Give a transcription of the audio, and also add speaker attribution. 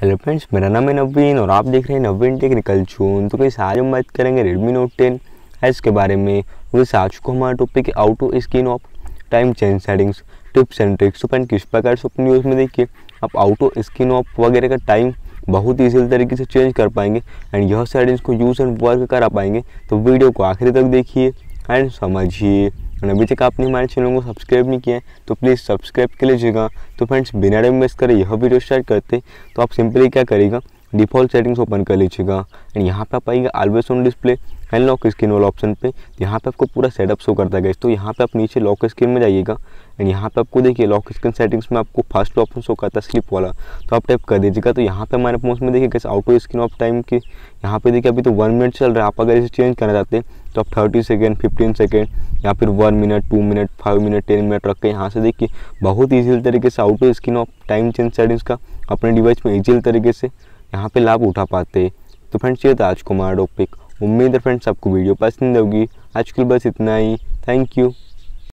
Speaker 1: hello friends मेरा नाम है नवीन और आप देख रहे हैं नवीन टेक्निकल चून तो कैसे आज हम बात करेंगे रेडमी नोट टेन है इसके बारे में वैसे आज को हमारा टॉपिक है out of screen off time change settings tips and tricks तो फ्रेंड किस प्रकार से अपनी उसमें में देखिए आप आउट ऑफ स्क्रीन ऑफ वगैरह का टाइम बहुत ही ईजी तरीके से चेंज कर पाएंगे एंड यह सेटिंग्स को यूज़ एंड वर्क करा पाएंगे तो वीडियो को आखिरी तक देखिए एंड समझिए और अभी तक आपने हमारे चैनल को सब्सक्राइब नहीं किया है तो प्लीज़ सब्सक्राइब कर लीजिएगा तो फ्रेंड्स बिना टाइम वेस्ट करें यह वीडियो शेयर करते तो आप सिंपली क्या करेगा डिफ़ॉल्ट सेटिंग्स ओपन कर लीजिएगा एंड यहाँ पे आप आएंगे always on display and lock screen वाला ऑप्शन पे यहाँ पे आपको पूरा सेटअप शो करता है तो यहाँ पे आप नीचे लॉक स्क्रीन में जाइएगा एंड यहाँ पे आपको देखिए लॉक स्क्रीन सेटिंग्स में आपको फर्स्ट ऑप्शन शो करता है स्लिप वाला तो आप टाइप कर दीजिएगा तो यहाँ पे हमारे फोन में देखिए कैसे आउटो स्क्रीन ऑफ टाइम की यहाँ पे देखिए अभी तो वन मिनट चल रहा है आप अगर इसे चेंज करना चाहते हैं तो आप थर्टी सेकेंड फिफ्टीन सेकेंड या फिर one minute two minute five minute ten minute रख के यहाँ से देखिए बहुत ईजी तरीके से auto screen off time change settings का अपने डिवाइस में ईजी तरीके से यहाँ पे लाभ उठा पाते तो फ्रेंड्स ये था आज कुमार टॉपिक उम्मीद है फ्रेंड्स सबको वीडियो पसंद होगी आज के लिए बस इतना ही थैंक यू